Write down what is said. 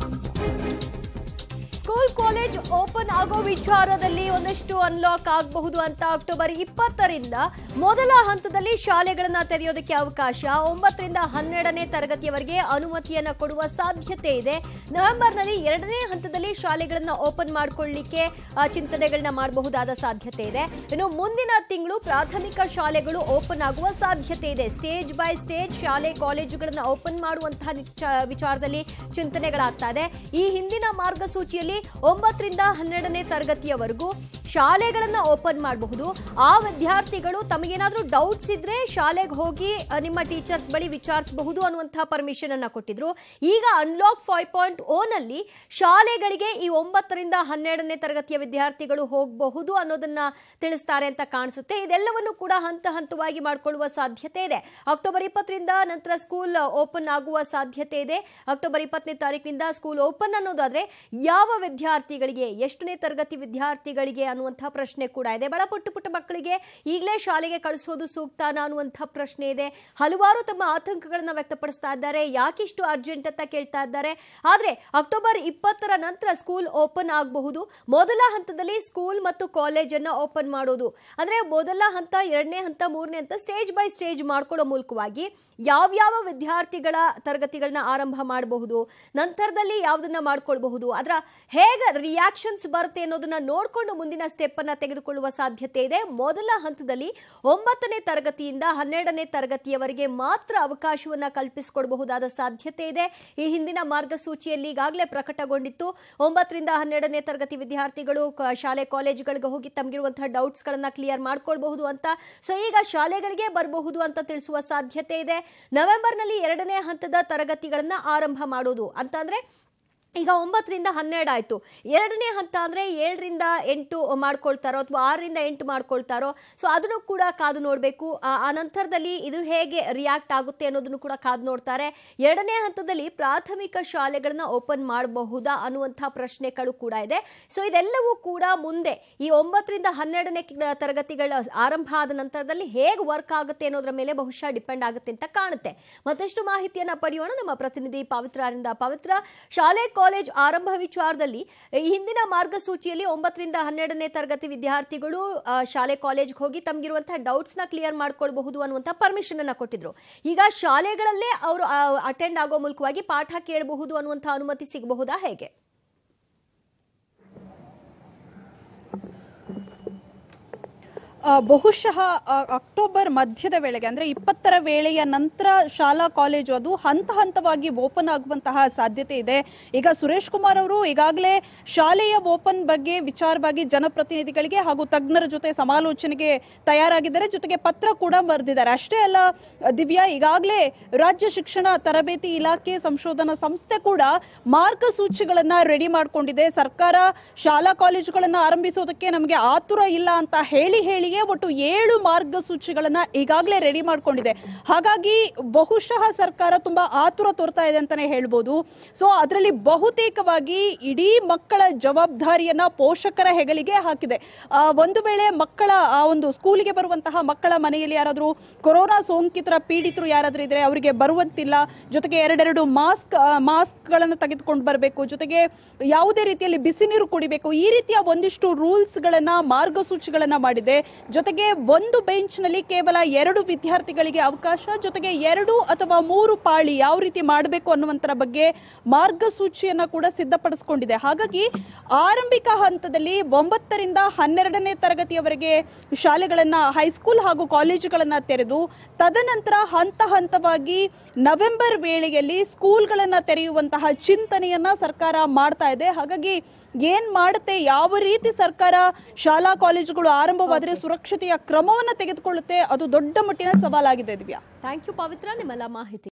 thank you college open ಆಗೋ ವಿಚಾರದಲ್ಲಿ ಒಂದಷ್ಟು ಅನ್ಲಾಕ್ ಆಗಬಹುದು ಅಂತ ಅಕ್ಟೋಬರ್ ಇಪ್ಪತ್ತರಿಂದ ಮೊದಲ ಹಂತದಲ್ಲಿ ಶಾಲೆಗಳನ್ನು ತೆರೆಯೋದಕ್ಕೆ ಅವಕಾಶ ಒಂಬತ್ತರಿಂದ ಹನ್ನೆರಡನೇ ತರಗತಿಯವರೆಗೆ ಅನುಮತಿಯನ್ನು ಕೊಡುವ ಸಾಧ್ಯತೆ ಇದೆ ನವೆಂಬರ್ನಲ್ಲಿ ಎರಡನೇ ಹಂತದಲ್ಲಿ ಶಾಲೆಗಳನ್ನು ಓಪನ್ ಮಾಡಿಕೊಳ್ಳಲಿಕ್ಕೆ ಚಿಂತನೆಗಳನ್ನ ಮಾಡಬಹುದಾದ ಸಾಧ್ಯತೆ ಇದೆ ಇನ್ನು ಮುಂದಿನ ತಿಂಗಳು ಪ್ರಾಥಮಿಕ ಶಾಲೆಗಳು ಓಪನ್ ಆಗುವ ಸಾಧ್ಯತೆ ಇದೆ ಸ್ಟೇಜ್ ಬೈ ಸ್ಟೇಜ್ ಶಾಲೆ ಕಾಲೇಜುಗಳನ್ನು ಓಪನ್ ಮಾಡುವಂತಹ ವಿಚಾರದಲ್ಲಿ ಚಿಂತನೆಗಳಾಗ್ತಾ ಇದೆ ಈ ಹಿಂದಿನ ಮಾರ್ಗಸೂಚಿಯಲ್ಲಿ ಒಂಬತ್ತರಿಂದ ಹನ್ನೆರಡನೇ ತರಗತಿಯವರೆಗೂ ಶಾಲೆಗಳನ್ನು ಓಪನ್ ಮಾಡಬಹುದು ಆ ವಿದ್ಯಾರ್ಥಿಗಳು ತಮಗೇನಾದರೂ ಡೌಟ್ಸ್ ಇದ್ರೆ ಶಾಲೆಗೆ ಹೋಗಿ ನಿಮ್ಮ ಟೀಚರ್ಸ್ ಬಳಿ ವಿಚಾರಿಸಬಹುದು ಅನ್ನುವಂತಹ ಪರ್ಮಿಷನ್ ಅನ್ನ ಕೊಟ್ಟಿದ್ರು ಈಗ ಅನ್ಲಾಕ್ ಫೈವ್ ಪಾಯಿಂಟ್ ಓನಲ್ಲಿ ಶಾಲೆಗಳಿಗೆ ಈ ಒಂಬತ್ತರಿಂದ ಹನ್ನೆರಡನೇ ತರಗತಿಯ ವಿದ್ಯಾರ್ಥಿಗಳು ಹೋಗಬಹುದು ಅನ್ನೋದನ್ನ ತಿಳಿಸ್ತಾರೆ ಅಂತ ಕಾಣಿಸುತ್ತೆ ಇದೆಲ್ಲವನ್ನು ಕೂಡ ಹಂತ ಹಂತವಾಗಿ ಮಾಡಿಕೊಳ್ಳುವ ಸಾಧ್ಯತೆ ಇದೆ ಅಕ್ಟೋಬರ್ ಇಪ್ಪತ್ತರಿಂದ ನಂತರ ಸ್ಕೂಲ್ ಓಪನ್ ಆಗುವ ಸಾಧ್ಯತೆ ಇದೆ ಅಕ್ಟೋಬರ್ ಇಪ್ಪತ್ತನೇ ತಾರೀಕಿನಿಂದ ಸ್ಕೂಲ್ ಓಪನ್ ಅನ್ನೋದಾದ್ರೆ ಯಾವ ವಿದ್ಯಾರ್ಥಿ ವಿದ್ಯಾರ್ಥಿಗಳಿಗೆ ಎಷ್ಟನೇ ತರಗತಿ ವಿದ್ಯಾರ್ಥಿಗಳಿಗೆ ಅನ್ನುವಂಥ ಪ್ರಶ್ನೆ ಕೂಡ ಇದೆ ಬಡ ಪುಟ್ಟ ಪುಟ್ಟ ಮಕ್ಕಳಿಗೆ ಈಗಲೇ ಶಾಲೆಗೆ ಕಳಿಸೋದು ಸೂಕ್ತನಾ ಅನ್ನುವಂಥ ಪ್ರಶ್ನೆ ಇದೆ ಹಲವಾರು ತಮ್ಮ ಆತಂಕಗಳನ್ನು ವ್ಯಕ್ತಪಡಿಸ್ತಾ ಇದ್ದಾರೆ ಯಾಕಿಷ್ಟು ಅರ್ಜೆಂಟ್ ಅಂತ ಕೇಳ್ತಾ ಇದ್ದಾರೆ ಆದರೆ ಅಕ್ಟೋಬರ್ ಇಪ್ಪತ್ತರ ನಂತರ ಸ್ಕೂಲ್ ಓಪನ್ ಆಗಬಹುದು ಮೊದಲ ಹಂತದಲ್ಲಿ ಸ್ಕೂಲ್ ಮತ್ತು ಕಾಲೇಜನ್ನು ಓಪನ್ ಮಾಡೋದು ಅಂದರೆ ಮೊದಲ ಹಂತ ಎರಡನೇ ಹಂತ ಮೂರನೇ ಹಂತ ಸ್ಟೇಜ್ ಬೈ ಸ್ಟೇಜ್ ಮಾಡ್ಕೊಳ್ಳೋ ಮೂಲಕವಾಗಿ ಯಾವ್ಯಾವ ವಿದ್ಯಾರ್ಥಿಗಳ ತರಗತಿಗಳನ್ನ ಆರಂಭ ಮಾಡಬಹುದು ನಂತರದಲ್ಲಿ ಯಾವುದನ್ನ ಮಾಡ್ಕೊಳ್ಬಹುದು ಅದರ ಹೇಗೆ ಹೇಗೆ ರಿಯಾಕ್ಷನ್ಸ್ ಬರುತ್ತೆ ಅನ್ನೋದನ್ನ ನೋಡಿಕೊಂಡು ಮುಂದಿನ ಸ್ಟೆಪ್ ಅನ್ನ ತೆಗೆದುಕೊಳ್ಳುವ ಸಾಧ್ಯತೆ ಇದೆ ಮೊದಲ ಹಂತದಲ್ಲಿ ಒಂಬತ್ತನೇ ತರಗತಿಯಿಂದ ಹನ್ನೆರಡನೇ ತರಗತಿಯವರೆಗೆ ಮಾತ್ರ ಅವಕಾಶವನ್ನ ಕಲ್ಪಿಸಿಕೊಡಬಹುದಾದ ಸಾಧ್ಯತೆ ಇದೆ ಈ ಹಿಂದಿನ ಮಾರ್ಗಸೂಚಿಯಲ್ಲಿ ಈಗಾಗಲೇ ಪ್ರಕಟಗೊಂಡಿತ್ತು ಒಂಬತ್ತರಿಂದ ಹನ್ನೆರಡನೇ ತರಗತಿ ವಿದ್ಯಾರ್ಥಿಗಳು ಶಾಲೆ ಕಾಲೇಜುಗಳಿಗೆ ಹೋಗಿ ತಮಗಿರುವಂತಹ ಡೌಟ್ಸ್ ಗಳನ್ನ ಕ್ಲಿಯರ್ ಮಾಡ್ಕೊಳ್ಬಹುದು ಅಂತ ಸೊ ಈಗ ಶಾಲೆಗಳಿಗೆ ಬರಬಹುದು ಅಂತ ತಿಳಿಸುವ ಸಾಧ್ಯತೆ ಇದೆ ನವೆಂಬರ್ನಲ್ಲಿ ಎರಡನೇ ಹಂತದ ತರಗತಿಗಳನ್ನ ಆರಂಭ ಮಾಡೋದು ಅಂತಂದ್ರೆ ಈಗ ಒಂಬತ್ತರಿಂದ ಹನ್ನೆರಡು ಆಯಿತು ಎರಡನೇ ಹಂತ ಅಂದರೆ ಏಳರಿಂದ ಎಂಟು ಮಾಡ್ಕೊಳ್ತಾರೋ ಅಥವಾ ಆರರಿಂದ ಎಂಟು ಮಾಡ್ಕೊಳ್ತಾರೋ ಸೊ ಅದನ್ನು ಕೂಡ ಕಾದು ನೋಡಬೇಕು ಆ ನಂತರದಲ್ಲಿ ಇದು ಹೇಗೆ ರಿಯಾಕ್ಟ್ ಆಗುತ್ತೆ ಅನ್ನೋದನ್ನು ಕೂಡ ಕಾದು ನೋಡ್ತಾರೆ ಎರಡನೇ ಹಂತದಲ್ಲಿ ಪ್ರಾಥಮಿಕ ಶಾಲೆಗಳನ್ನ ಓಪನ್ ಮಾಡಬಹುದಾ ಅನ್ನುವಂಥ ಪ್ರಶ್ನೆಗಳು ಕೂಡ ಇದೆ ಸೊ ಇದೆಲ್ಲವೂ ಕೂಡ ಮುಂದೆ ಈ ಒಂಬತ್ತರಿಂದ ಹನ್ನೆರಡನೇ ತರಗತಿಗಳ ಆರಂಭ ಆದ ನಂತರದಲ್ಲಿ ಹೇಗೆ ವರ್ಕ್ ಆಗುತ್ತೆ ಅನ್ನೋದ್ರ ಮೇಲೆ ಬಹುಶಃ ಡಿಪೆಂಡ್ ಆಗುತ್ತೆ ಅಂತ ಕಾಣುತ್ತೆ ಮತ್ತಷ್ಟು ಮಾಹಿತಿಯನ್ನು ಪಡೆಯೋಣ ನಮ್ಮ ಪ್ರತಿನಿಧಿ ಪವಿತ್ರಾರಿಂದ ಪವಿತ್ರ ಶಾಲೆ ಕಾಲೇಜ್ ಆರಂಭ ವಿಚಾರದಲ್ಲಿ ಹಿಂದಿನ ಮಾರ್ಗಸೂಚಿಯಲ್ಲಿ ಒಂಬತ್ತರಿಂದ ಹನ್ನೆರಡನೇ ತರಗತಿ ವಿದ್ಯಾರ್ಥಿಗಳು ಶಾಲೆ ಕಾಲೇಜ್ಗೆ ಹೋಗಿ ತಮಗಿರುವಂತಹ ನ ಕ್ಲಿಯರ್ ಮಾಡ್ಕೊಳ್ಬಹುದು ಅನ್ನುವಂಥ ಪರ್ಮಿಷನ್ ಅನ್ನು ಕೊಟ್ಟಿದ್ರು ಈಗ ಶಾಲೆಗಳಲ್ಲೇ ಅವರು ಅಟೆಂಡ್ ಆಗೋ ಮೂಲಕವಾಗಿ ಪಾಠ ಕೇಳಬಹುದು ಅನ್ನುವಂಥ ಅನುಮತಿ ಸಿಗಬಹುದಾ ಹೇಗೆ ಬಹುಶಃ ಅಕ್ಟೋಬರ್ ಮಧ್ಯದ ವೇಳೆಗೆ ಅಂದರೆ ಇಪ್ಪತ್ತರ ವೇಳೆಯ ನಂತರ ಶಾಲಾ ಕಾಲೇಜು ಅದು ಹಂತ ಹಂತವಾಗಿ ಓಪನ್ ಆಗುವಂತಹ ಸಾಧ್ಯತೆ ಇದೆ ಈಗ ಸುರೇಶ್ ಕುಮಾರ್ ಅವರು ಈಗಾಗಲೇ ಶಾಲೆಯ ಓಪನ್ ಬಗ್ಗೆ ವಿಚಾರವಾಗಿ ಜನಪ್ರತಿನಿಧಿಗಳಿಗೆ ಹಾಗೂ ತಜ್ಞರ ಜೊತೆ ಸಮಾಲೋಚನೆಗೆ ತಯಾರಾಗಿದ್ದಾರೆ ಜೊತೆಗೆ ಪತ್ರ ಕೂಡ ಬರೆದಿದ್ದಾರೆ ಅಷ್ಟೇ ಅಲ್ಲ ದಿವ್ಯಾ ಈಗಾಗಲೇ ರಾಜ್ಯ ಶಿಕ್ಷಣ ತರಬೇತಿ ಇಲಾಖೆ ಸಂಶೋಧನಾ ಸಂಸ್ಥೆ ಕೂಡ ಮಾರ್ಗಸೂಚಿಗಳನ್ನು ರೆಡಿ ಮಾಡಿಕೊಂಡಿದೆ ಸರ್ಕಾರ ಶಾಲಾ ಕಾಲೇಜುಗಳನ್ನು ಆರಂಭಿಸುವುದಕ್ಕೆ ನಮಗೆ ಆತುರ ಇಲ್ಲ ಅಂತ ಹೇಳಿ ಹೇಳಿ ಒಟ್ಟು ಏಳು ಮಾರ್ಗಸೂಚಿಗಳನ್ನ ಈಗಾಗಲೇ ರೆಡಿ ಮಾಡಿಕೊಂಡಿದೆ ಹಾಗಾಗಿ ಬಹುಶಃ ಸರ್ಕಾರ ತುಂಬಾ ಆತುರ ತೋರ್ತಾ ಇದೆ ಅಂತಾನೆ ಹೇಳ್ಬೋದು ಸೊ ಅದರಲ್ಲಿ ಬಹುತೇಕವಾಗಿ ಇಡೀ ಮಕ್ಕಳ ಜವಾಬ್ದಾರಿಯನ್ನ ಪೋಷಕರ ಹೆಗಲಿಗೆ ಹಾಕಿದೆ ಒಂದು ವೇಳೆ ಮಕ್ಕಳ ಆ ಒಂದು ಸ್ಕೂಲಿಗೆ ಬರುವಂತಹ ಮಕ್ಕಳ ಮನೆಯಲ್ಲಿ ಯಾರಾದರೂ ಕೊರೋನಾ ಸೋಂಕಿತರ ಪೀಡಿತರು ಯಾರಾದರೂ ಇದ್ರೆ ಅವರಿಗೆ ಬರುವಂತಿಲ್ಲ ಜೊತೆಗೆ ಎರಡೆರಡು ಮಾಸ್ಕ್ ಮಾಸ್ಕ್ಗಳನ್ನು ತೆಗೆದುಕೊಂಡು ಬರಬೇಕು ಜೊತೆಗೆ ಯಾವುದೇ ರೀತಿಯಲ್ಲಿ ಬಿಸಿ ನೀರು ಕುಡಿಬೇಕು ಈ ರೀತಿಯ ಒಂದಿಷ್ಟು ರೂಲ್ಸ್ಗಳನ್ನು ಮಾರ್ಗಸೂಚಿಗಳನ್ನು ಮಾಡಿದೆ ಜೊತೆಗೆ ಒಂದು ನಲ್ಲಿ ಕೇವಲ ಎರಡು ವಿದ್ಯಾರ್ಥಿಗಳಿಗೆ ಅವಕಾಶ ಜೊತೆಗೆ ಎರಡು ಅಥವಾ ಮೂರು ಪಾಳಿ ಯಾವ ರೀತಿ ಮಾಡಬೇಕು ಅನ್ನುವಂತರ ಬಗ್ಗೆ ಮಾರ್ಗಸೂಚಿಯನ್ನು ಕೂಡ ಸಿದ್ಧಪಡಿಸಿಕೊಂಡಿದೆ ಹಾಗಾಗಿ ಆರಂಭಿಕ ಹಂತದಲ್ಲಿ ಒಂಬತ್ತರಿಂದ ಹನ್ನೆರಡನೇ ತರಗತಿಯವರೆಗೆ ಶಾಲೆಗಳನ್ನು ಹೈಸ್ಕೂಲ್ ಹಾಗೂ ಕಾಲೇಜುಗಳನ್ನು ತೆರೆದು ತದನಂತರ ಹಂತ ಹಂತವಾಗಿ ನವೆಂಬರ್ ವೇಳೆಯಲ್ಲಿ ಸ್ಕೂಲ್ಗಳನ್ನು ತೆರೆಯುವಂತಹ ಚಿಂತನೆಯನ್ನ ಸರ್ಕಾರ ಮಾಡ್ತಾ ಇದೆ ಹಾಗಾಗಿ ಏನ್ ಮಾಡುತ್ತೆ ಯಾವ ರೀತಿ ಸರ್ಕಾರ ಶಾಲಾ ಕಾಲೇಜುಗಳು ಆರಂಭವಾದರೆ ಸುರಕ್ಷತೆಯ ಕ್ರಮವನ್ನು ತೆಗೆದುಕೊಳ್ಳುತ್ತೆ ಅದು ದೊಡ್ಡ ಮಟ್ಟಿನ ಸವಾಲಾಗಿದೆ ದಿವ್ಯಾ ಥ್ಯಾಂಕ್ ಯು ಪವಿತ್ರ ನಿಮ್ಮೆಲ್ಲ ಮಾಹಿತಿ